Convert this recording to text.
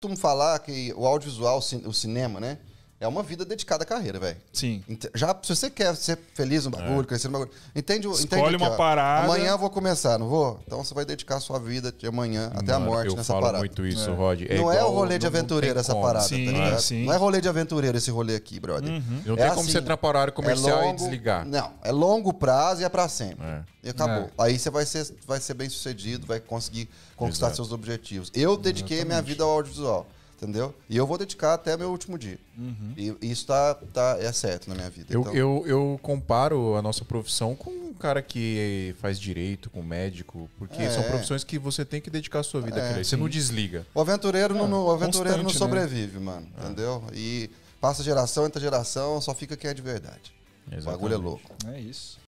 costumo falar que o audiovisual, o cinema, né? É uma vida dedicada à carreira, velho. Sim. Já, se você quer ser feliz no bagulho, é. crescer no bagulho, entende? Escolhe entende uma ó, parada. Amanhã eu vou começar, não vou? Então você vai dedicar a sua vida de amanhã Mano, até a morte nessa parada. eu falo muito isso, é. Rod. É não é o rolê de aventureiro essa parada, sim, tá ligado? Sim. Não é rolê de aventureiro esse rolê aqui, brother. Uhum. Não é tem assim, como você atrapalhar horário é comercial longo, e desligar. Não, é longo prazo e é pra sempre. É. E acabou. É. Aí você vai ser, vai ser bem sucedido, vai conseguir conquistar Exato. seus objetivos. Eu dediquei Exatamente. minha vida ao audiovisual entendeu? E eu vou dedicar até meu último dia. Uhum. E, e isso tá, tá, é certo na minha vida. Eu, então... eu, eu comparo a nossa profissão com um cara que faz direito, com médico, porque é. são profissões que você tem que dedicar a sua vida é, Você não desliga. O aventureiro, não, o aventureiro não né? sobrevive, né? mano, é. entendeu? E passa geração, entra geração, só fica quem é de verdade. Exatamente. O bagulho é louco. É isso.